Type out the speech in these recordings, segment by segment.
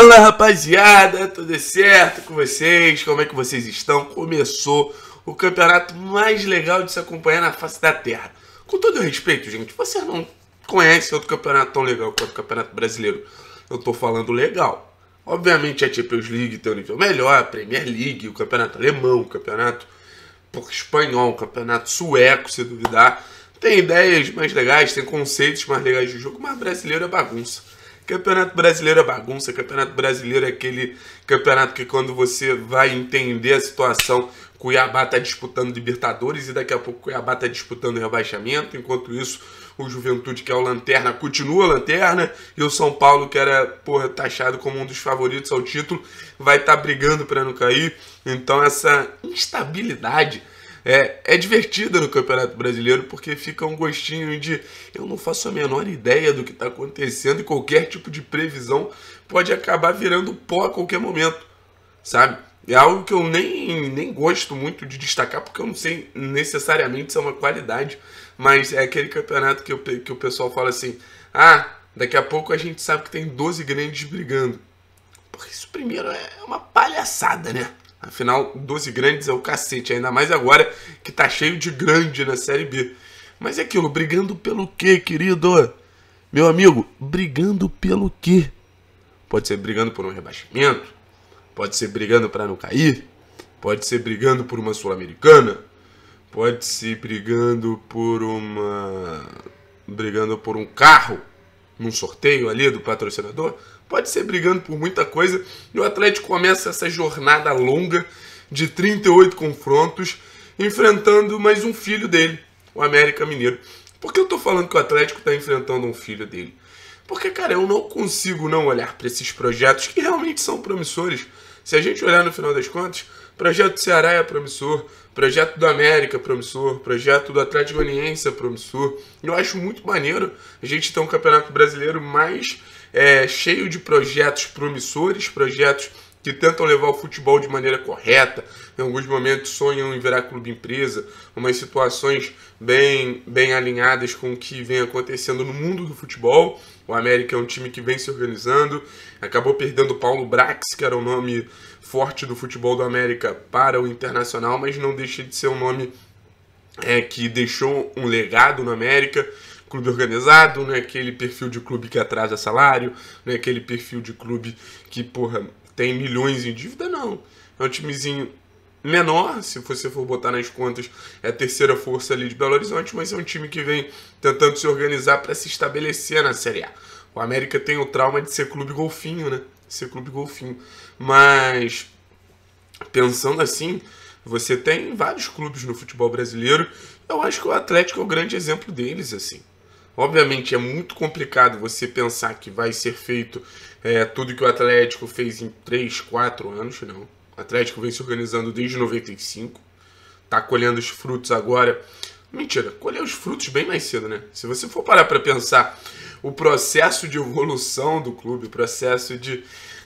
Fala rapaziada, tudo certo com vocês? Como é que vocês estão? Começou o campeonato mais legal de se acompanhar na face da terra. Com todo respeito, gente, você não conhece outro campeonato tão legal quanto o Campeonato Brasileiro. Eu tô falando legal. Obviamente a Champions League tem um nível melhor, a Premier League, o campeonato alemão, o campeonato espanhol, o campeonato sueco, se duvidar. Tem ideias mais legais, tem conceitos mais legais de jogo, mas brasileiro é bagunça. Campeonato Brasileiro é bagunça, Campeonato Brasileiro é aquele campeonato que quando você vai entender a situação, Cuiabá está disputando Libertadores e daqui a pouco Cuiabá está disputando rebaixamento, enquanto isso o Juventude, que é o Lanterna, continua Lanterna, e o São Paulo, que era porra, taxado como um dos favoritos ao título, vai estar tá brigando para não cair. Então essa instabilidade é, é divertida no Campeonato Brasileiro porque fica um gostinho de eu não faço a menor ideia do que está acontecendo e qualquer tipo de previsão pode acabar virando pó a qualquer momento, sabe? É algo que eu nem, nem gosto muito de destacar, porque eu não sei necessariamente se é uma qualidade, mas é aquele campeonato que, eu, que o pessoal fala assim: ah, daqui a pouco a gente sabe que tem 12 grandes brigando. Porque isso, primeiro, é uma palhaçada, né? Afinal, 12 grandes é o cacete, ainda mais agora que tá cheio de grande na Série B. Mas é aquilo, brigando pelo quê, querido? Meu amigo, brigando pelo quê? Pode ser brigando por um rebaixamento, pode ser brigando para não cair, pode ser brigando por uma Sul-Americana, pode ser brigando por uma. brigando por um carro num sorteio ali do patrocinador, pode ser brigando por muita coisa. E o Atlético começa essa jornada longa de 38 confrontos, enfrentando mais um filho dele, o América Mineiro. Por que eu tô falando que o Atlético tá enfrentando um filho dele? Porque, cara, eu não consigo não olhar para esses projetos que realmente são promissores. Se a gente olhar no final das contas, projeto do Ceará é promissor, projeto do América é promissor, projeto do Atlético Goianiense é promissor. Eu acho muito maneiro a gente ter um campeonato brasileiro mais é, cheio de projetos promissores, projetos que tentam levar o futebol de maneira correta, em alguns momentos sonham em virar clube empresa, umas situações bem, bem alinhadas com o que vem acontecendo no mundo do futebol. O América é um time que vem se organizando, acabou perdendo o Paulo Brax, que era o um nome forte do futebol do América para o Internacional, mas não deixa de ser um nome é, que deixou um legado no América clube organizado, não é aquele perfil de clube que atrasa salário, não é aquele perfil de clube que, porra, tem milhões em dívida, não. É um timezinho menor, se você for botar nas contas, é a terceira força ali de Belo Horizonte, mas é um time que vem tentando se organizar para se estabelecer na Série A. O América tem o trauma de ser clube golfinho, né? Ser clube golfinho. Mas, pensando assim, você tem vários clubes no futebol brasileiro. Eu acho que o Atlético é o grande exemplo deles, assim. Obviamente é muito complicado você pensar que vai ser feito é, tudo que o Atlético fez em 3, 4 anos, não. O Atlético vem se organizando desde 95, tá colhendo os frutos agora. Mentira, colheu os frutos bem mais cedo, né? Se você for parar para pensar o processo de evolução do clube, o processo de,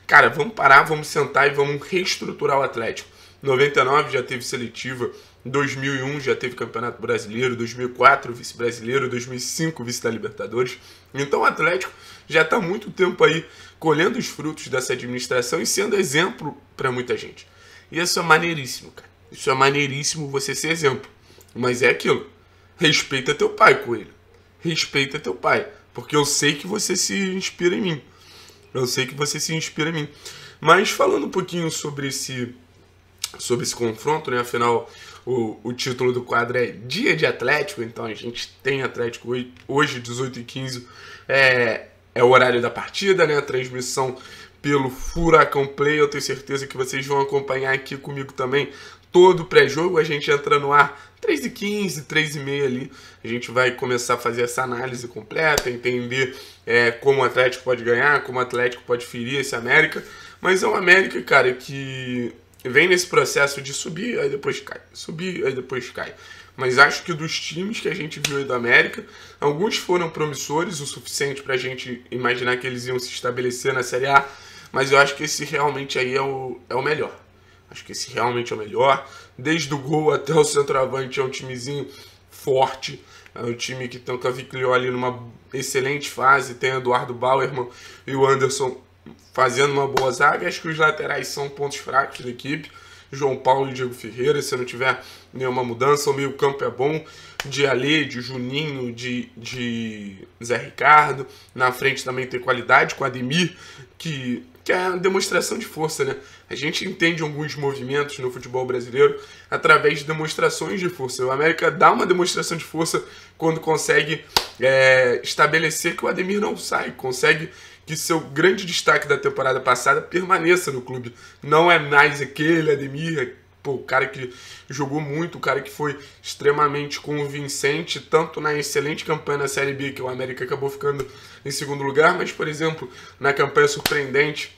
cara, vamos parar, vamos sentar e vamos reestruturar o Atlético. 99 já teve seletiva, 2001 já teve Campeonato Brasileiro, 2004 vice-brasileiro, 2005 vice da Libertadores. Então o Atlético já está muito tempo aí colhendo os frutos dessa administração e sendo exemplo para muita gente. E isso é maneiríssimo, cara. Isso é maneiríssimo você ser exemplo. Mas é aquilo. Respeita teu pai, coelho. Respeita teu pai. Porque eu sei que você se inspira em mim. Eu sei que você se inspira em mim. Mas falando um pouquinho sobre esse sobre esse confronto, né? Afinal, o, o título do quadro é Dia de Atlético, então a gente tem Atlético hoje, 18h15, é, é o horário da partida, né? A transmissão pelo Furacão Play, eu tenho certeza que vocês vão acompanhar aqui comigo também todo o pré-jogo, a gente entra no ar 3h15, 3h30 ali, a gente vai começar a fazer essa análise completa, entender é, como o Atlético pode ganhar, como o Atlético pode ferir esse América, mas é um América, cara, que vem nesse processo de subir, aí depois cai, subir, aí depois cai. Mas acho que dos times que a gente viu aí da América, alguns foram promissores o suficiente para a gente imaginar que eles iam se estabelecer na Série A, mas eu acho que esse realmente aí é o, é o melhor. Acho que esse realmente é o melhor. Desde o gol até o centroavante é um timezinho forte. É um time que tem o ali numa excelente fase. Tem Eduardo Bauerman e o Anderson fazendo uma boa zaga. Acho que os laterais são pontos fracos da equipe. João Paulo e Diego Ferreira, se não tiver nenhuma mudança, o meio campo é bom, de Alê, de Juninho, de, de Zé Ricardo, na frente também tem qualidade, com Ademir, que que é a demonstração de força, né? A gente entende alguns movimentos no futebol brasileiro através de demonstrações de força. O América dá uma demonstração de força quando consegue é, estabelecer que o Ademir não sai, consegue que seu grande destaque da temporada passada permaneça no clube. Não é mais aquele Ademir, Pô, o cara que jogou muito, o cara que foi extremamente convincente, tanto na excelente campanha na Série B, que o América acabou ficando em segundo lugar, mas, por exemplo, na campanha surpreendente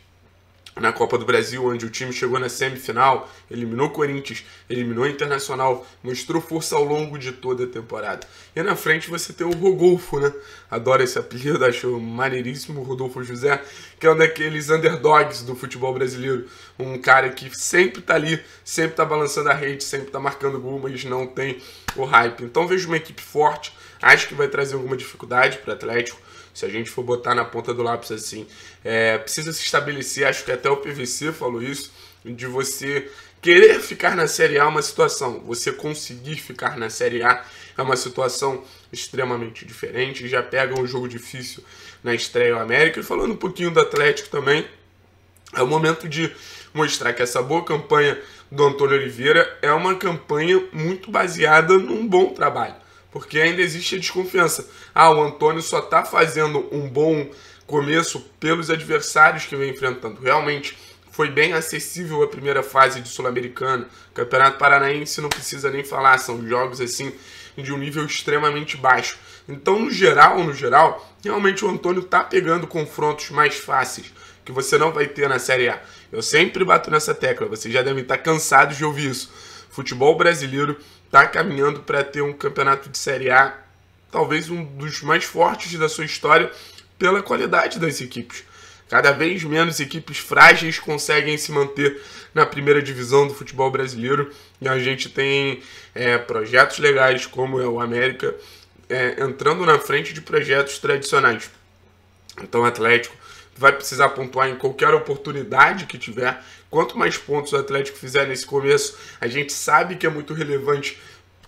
na Copa do Brasil, onde o time chegou na semifinal, eliminou Corinthians, eliminou Internacional, mostrou força ao longo de toda a temporada. E na frente você tem o Rodolfo, né? Adoro esse apelido, acho maneiríssimo o Rodolfo José, que é um daqueles underdogs do futebol brasileiro um cara que sempre tá ali, sempre tá balançando a rede, sempre tá marcando gol, mas não tem o hype. Então vejo uma equipe forte, acho que vai trazer alguma dificuldade para o Atlético. Se a gente for botar na ponta do lápis assim, é, precisa se estabelecer. Acho que até o PVC falou isso de você querer ficar na Série A é uma situação, você conseguir ficar na Série A é uma situação extremamente diferente. Já pega um jogo difícil na estreia do América. E falando um pouquinho do Atlético também, é o momento de mostrar que essa boa campanha do Antônio Oliveira é uma campanha muito baseada num bom trabalho, porque ainda existe a desconfiança. Ah, o Antônio só está fazendo um bom começo pelos adversários que vem enfrentando. Realmente foi bem acessível a primeira fase de Sul-Americano. Campeonato Paranaense não precisa nem falar, são jogos assim de um nível extremamente baixo. Então, no geral, no geral, realmente o Antônio está pegando confrontos mais fáceis que você não vai ter na Série A. Eu sempre bato nessa tecla, vocês já devem estar cansados de ouvir isso. Futebol brasileiro está caminhando para ter um campeonato de Série A, talvez um dos mais fortes da sua história, pela qualidade das equipes. Cada vez menos equipes frágeis conseguem se manter na primeira divisão do futebol brasileiro. E a gente tem é, projetos legais como é o América é, entrando na frente de projetos tradicionais. Então, Atlético, vai precisar pontuar em qualquer oportunidade que tiver. Quanto mais pontos o Atlético fizer nesse começo, a gente sabe que é muito relevante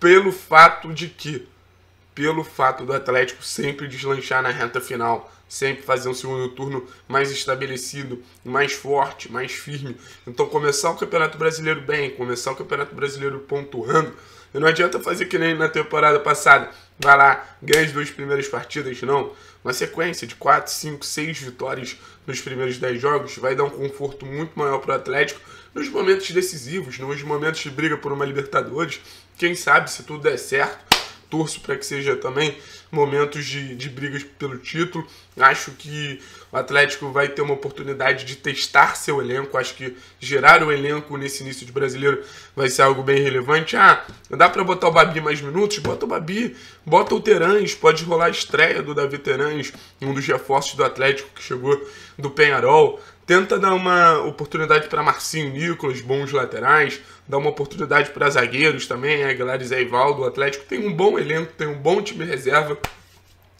pelo fato de que pelo fato do Atlético sempre deslanchar na reta final, sempre fazer um segundo turno mais estabelecido, mais forte, mais firme. Então começar o Campeonato Brasileiro bem, começar o Campeonato Brasileiro pontuando. E não adianta fazer que nem na temporada passada, vai lá, ganha as duas primeiras partidas, não. Uma sequência de 4, 5, 6 vitórias nos primeiros 10 jogos vai dar um conforto muito maior para o Atlético nos momentos decisivos, nos momentos de briga por uma Libertadores. Quem sabe se tudo der certo torço para que seja também momentos de, de brigas pelo título. Acho que o Atlético vai ter uma oportunidade de testar seu elenco. Acho que gerar um elenco nesse início de brasileiro vai ser algo bem relevante. Ah, dá para botar o Babi mais minutos? Bota o Babi, bota o Terãs. Pode rolar a estreia do Davi Terãs, um dos reforços do Atlético que chegou do Penharol tenta dar uma oportunidade para Marcinho Nicolas, bons laterais, dá uma oportunidade para zagueiros também, Aguilar é, e Zé Ivaldo, o Atlético tem um bom elenco, tem um bom time reserva,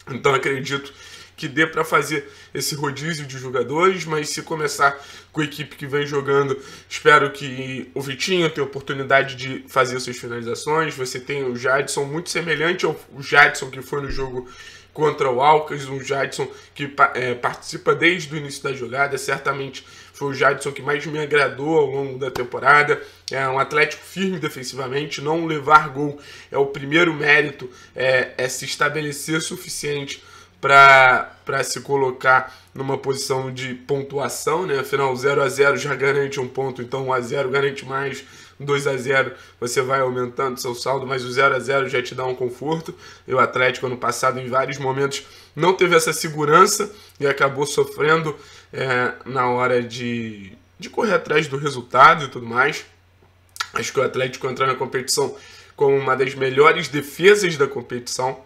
então acredito que dê para fazer esse rodízio de jogadores, mas se começar com a equipe que vem jogando, espero que o Vitinho tenha oportunidade de fazer suas finalizações. Você tem o Jadson muito semelhante ao Jadson que foi no jogo contra o Alcas, um Jadson que é, participa desde o início da jogada, certamente foi o Jadson que mais me agradou ao longo da temporada, é um Atlético firme defensivamente, não levar gol é o primeiro mérito, é, é se estabelecer suficiente para se colocar numa posição de pontuação, né? Afinal, 0 a 0 já garante um ponto, então 1 a 0 garante mais, 2 a 0 você vai aumentando seu saldo, mas o 0 a 0 já te dá um conforto. E o Atlético ano passado em vários momentos não teve essa segurança e acabou sofrendo é, na hora de, de correr atrás do resultado e tudo mais. Acho que o Atlético entrar na competição como uma das melhores defesas da competição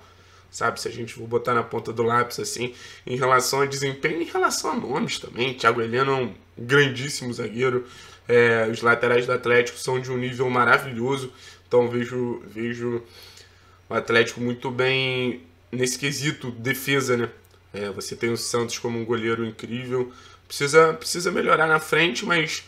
sabe? Se a gente for botar na ponta do lápis, assim, em relação a desempenho, em relação a nomes também. Thiago Heleno é um grandíssimo zagueiro. É, os laterais do Atlético são de um nível maravilhoso. Então vejo, vejo o Atlético muito bem nesse quesito defesa, né? É, você tem o Santos como um goleiro incrível. Precisa, precisa melhorar na frente, mas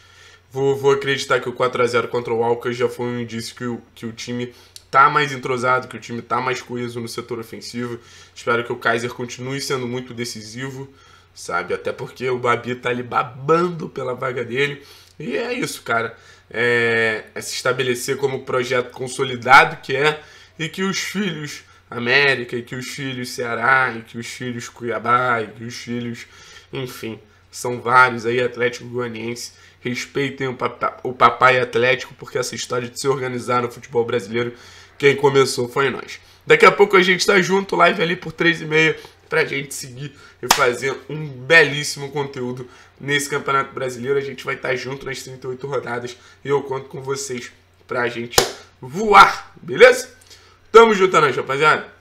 vou, vou acreditar que o 4 a 0 contra o Alcas já foi um indício que o, que o time tá mais entrosado, que o time tá mais coeso no setor ofensivo. Espero que o Kaiser continue sendo muito decisivo, sabe? Até porque o Babi tá ali babando pela vaga dele. E é isso, cara. É, é se estabelecer como projeto consolidado que é e que os filhos América, e que os filhos Ceará, e que os filhos Cuiabá, e que os filhos, enfim, são vários aí, Atlético Goianiense. Respeitem o, papai Atlético, porque essa história de se organizar no futebol brasileiro quem começou foi nós. Daqui a pouco a gente tá junto, live ali por 3 e meia, pra gente seguir e fazer um belíssimo conteúdo nesse Campeonato Brasileiro. A gente vai estar tá junto nas 38 rodadas e eu conto com vocês pra gente voar, beleza? Tamo junto, nós, rapaziada.